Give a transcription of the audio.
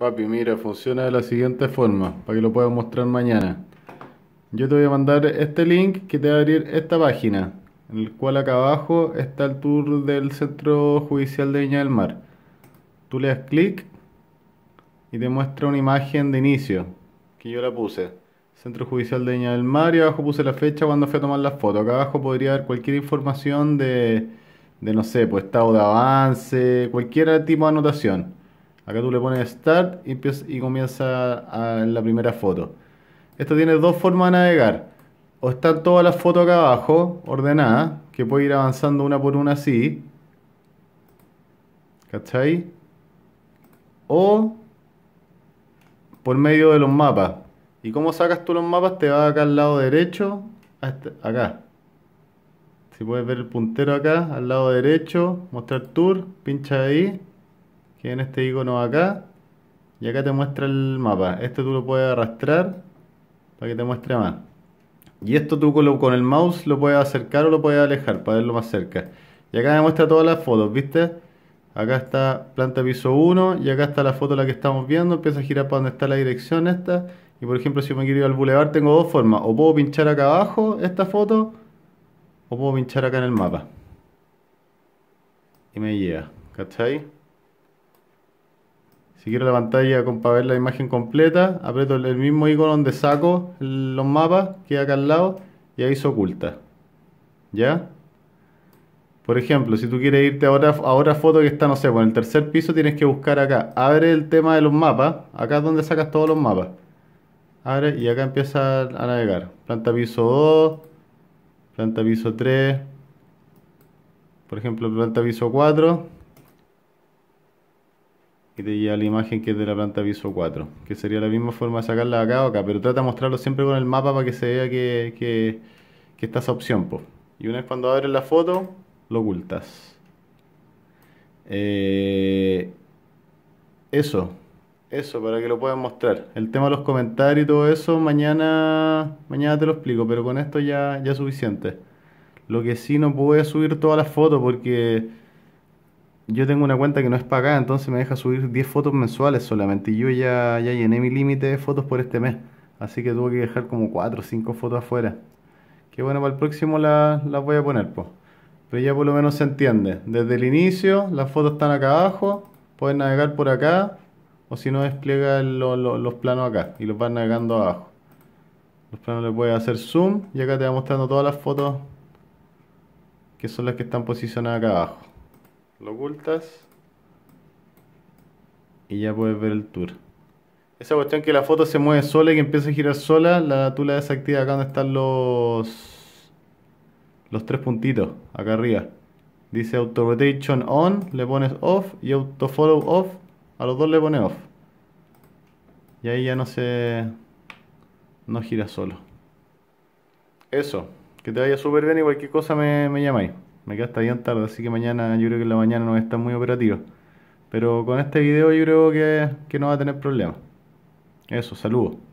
Papi, mira, funciona de la siguiente forma, para que lo puedas mostrar mañana. Yo te voy a mandar este link que te va a abrir esta página, en el cual acá abajo está el tour del Centro Judicial de Viña del Mar. Tú le das clic y te muestra una imagen de inicio, que yo la puse. Centro Judicial de Viña del Mar y abajo puse la fecha cuando fui a tomar la foto. Acá abajo podría haber cualquier información de, de no sé, pues estado de avance, cualquier tipo de anotación. Acá tú le pones Start y, y comienza en la primera foto. Esto tiene dos formas de navegar. O están todas las fotos acá abajo, ordenadas, que puede ir avanzando una por una así. ¿Cachai? O por medio de los mapas. ¿Y cómo sacas tú los mapas? Te vas acá al lado derecho, este, acá. Si puedes ver el puntero acá, al lado derecho, mostrar tour, pincha ahí que en este icono acá y acá te muestra el mapa este tú lo puedes arrastrar para que te muestre más y esto tú con, el mouse lo puedes acercar o lo puedes alejar para verlo más cerca y acá me muestra todas las fotos, ¿viste? Acá está planta piso 1 y acá está la foto la que estamos viendo. Empieza a girar para donde está la dirección esta. Y por ejemplo, si me quiero ir al bulevar, tengo dos formas. O puedo pinchar acá abajo esta foto o puedo pinchar acá en el mapa. Y me llega, ¿cachai? Si quiero la pantalla para ver la imagen completa, aprieto el mismo icono donde saco los mapas, que acá al lado, y ahí se oculta. ¿Ya? Por ejemplo, si tú quieres irte ahora a otra foto que está, no sé, por pues, el tercer piso, tienes que buscar acá. Abre el tema de los mapas. Acá es donde sacas todos los mapas. Abre y acá empieza a navegar. Planta piso 2, planta piso 3, por ejemplo, planta piso 4 y te lleva la imagen que es de la planta piso 4, que sería la misma forma de sacarla acá o acá, pero trata de mostrarlo siempre con el mapa para que se vea que, que, que está esa opción. Y una vez cuando abres la foto, lo ocultas. Eh, eso, eso, para que lo puedan mostrar. El tema de los comentarios y todo eso, mañana, mañana te lo explico, pero con esto ya, ya es suficiente. Lo que sí no puedo subir todas las fotos porque yo tengo una cuenta que no es pagada, entonces me deja subir 10 fotos mensuales solamente. Y yo ya, ya llené mi límite de fotos por este mes. Así que tuve que dejar como 4 o 5 fotos afuera. Que bueno, para el próximo las voy a poner, Pero ya por lo menos se entiende. Desde el inicio, las fotos están acá abajo. Pueden navegar por acá. O si no, despliega los planos acá. Y los vas navegando abajo. Los planos le puedes hacer zoom. Y acá te va mostrando todas las fotos. Que son las que están posicionadas acá abajo lo ocultas y ya puedes ver el tour. Esa cuestión que la foto se mueve sola y que empieza a girar sola, la, tú la desactivas acá donde están los, los tres puntitos, acá arriba. Dice auto rotation on, le pones off y auto follow off, a los dos le pones off. Y ahí ya no se... no gira solo. Eso, que te vaya súper bien y cualquier cosa me, me llamáis. Me queda hasta bien tarde, así que mañana, yo creo que en la mañana no está a estar muy operativa. Pero con este video yo creo que, que no va a tener problema. Eso, saludos.